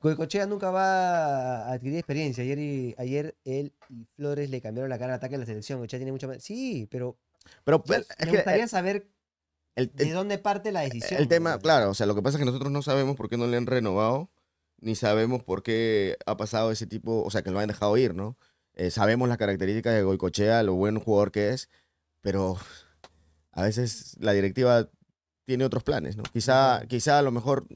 Goicochea nunca va a adquirir experiencia. Ayer, ayer él y Flores le cambiaron la cara de ataque a la selección. Goicochea tiene mucha más. Sí, pero. Pero me gustaría saber de dónde parte la decisión. El tema, claro, o sea, lo que pasa es que nosotros no sabemos por qué no le han renovado, ni sabemos por qué ha pasado ese tipo, o sea, que lo han dejado ir, ¿no? Eh, sabemos las características de Goicochea, lo buen jugador que es, pero a veces la directiva tiene otros planes, ¿no? Quizá, quizá a lo mejor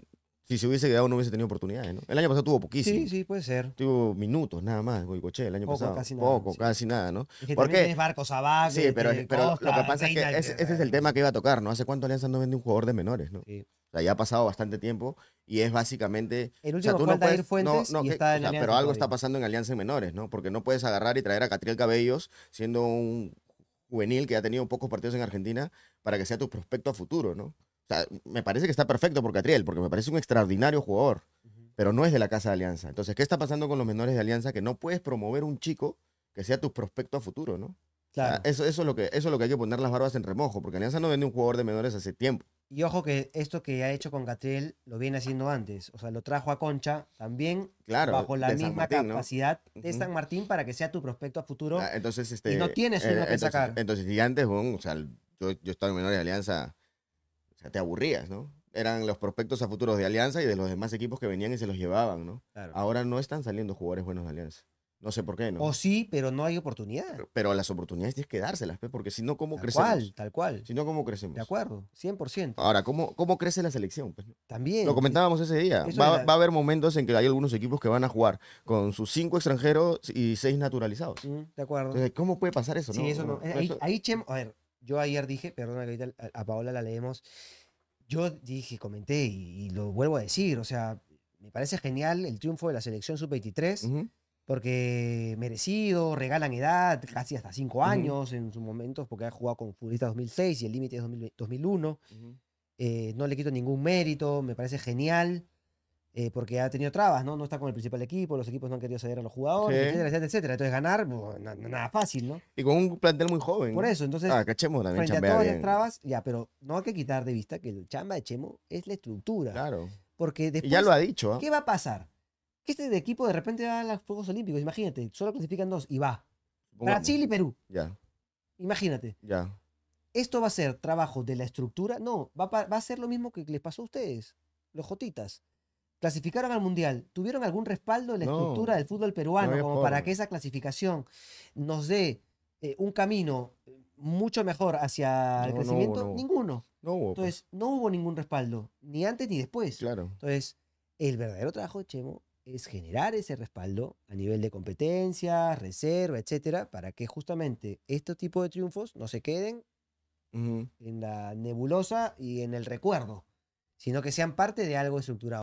si se hubiese quedado no hubiese tenido oportunidades, ¿no? El año pasado tuvo poquísimo. Sí, sí, puede ser. Tuvo minutos nada más, coche el año Poco, pasado. Casi nada, Poco, casi nada, ¿no? que Porque barcos abajo. Sí, este, pero, lo que pasa es que ese, es el tema que iba a tocar, ¿no? ¿Hace cuánto Alianza no vende un jugador de menores, ¿no? O sea, ya ha pasado bastante tiempo y es básicamente. El último no Fuentes está en Pero algo está pasando en Alianza de Menores, ¿no? Porque no puedes agarrar y traer a Catriel Cabellos siendo un juvenil que ha tenido pocos partidos en Argentina para que sea tu prospecto a futuro, ¿no? O sea, me parece que está perfecto por Catriel, porque me parece un extraordinario jugador, pero no es de la casa de Alianza. Entonces, ¿qué está pasando con los menores de Alianza? Que no puedes promover un chico que sea tu prospecto a futuro, ¿no? Claro. eso, eso, es lo que, eso es lo que hay que poner las barbas en remojo, porque Alianza no vende un jugador de menores hace tiempo. Y ojo que esto que ha hecho con Catriel lo viene haciendo antes. O sea, lo trajo a Concha también claro, bajo la misma capacidad de San Martín para que sea tu prospecto a futuro. Ah, entonces, este, y no este, tienes eh, uno que sacar. Entonces, bueno, o sea, yo, yo estaba en menores de Alianza te aburrías, ¿no? Eran los prospectos a futuros de Alianza y de los demás equipos que venían y se los llevaban, ¿no? Claro. Ahora no están saliendo jugadores buenos de Alianza. No sé por qué, ¿no? O sí, pero no hay oportunidad. Pero, las oportunidades tienes que dárselas, pues, porque si no, ¿cómo crecemos? Tal cual, tal cual. Si no, ¿cómo crecemos? De acuerdo, 100%. Ahora, ¿cómo, cómo crece la selección? Pues, También. Lo comentábamos ese día. Va, a haber momentos en que hay algunos equipos que van a jugar con sus cinco extranjeros y seis naturalizados. Mm, de acuerdo. Entonces, ¿cómo puede pasar eso? Sí, eso no. Ahí, ahí a ver, yo ayer dije, perdona que ahorita a Paola la leemos, yo dije, comenté y, lo vuelvo a decir, o sea, me parece genial el triunfo de la selección sub-23. Porque merecido, regalan edad, casi hasta cinco años en su momento, porque ha jugado con futbolistas 2006 y el límite es 2001. Eh, no le quito ningún mérito, me parece genial. Eh, porque ha tenido trabas, ¿no? No está con el principal equipo, los equipos no han querido ceder a los jugadores, etcétera, etcétera, etcétera. Entonces ganar, nada fácil, ¿no? Y con un plantel muy joven. Por eso, entonces, ah, frente a todas las trabas, ya, pero no hay que quitar de vista que el chamba de Chemo es la estructura. Claro. Porque después, ya lo ha dicho. ¿ah? ¿Qué va a pasar? este equipo de repente va a los Juegos Olímpicos, imagínate, solo clasifican dos y va. Brasil y Perú. Ya. Imagínate. Ya. ¿Esto va a ser trabajo de la estructura? No, va, va a ser lo mismo que les pasó a ustedes, los Jotitas clasificaron al Mundial, ¿tuvieron algún respaldo en la estructura del fútbol peruano para que esa clasificación nos dé eh, un camino eh, mucho mejor hacia el crecimiento? Ninguno. Pues. Entonces, no hubo ningún respaldo, ni antes ni después. Claro. Entonces, el verdadero trabajo de Chemo es generar ese respaldo a nivel de competencia, reserva, etcétera, para que justamente estos tipos de triunfos no se queden en la nebulosa y en el recuerdo, sino que sean parte de algo estructurado.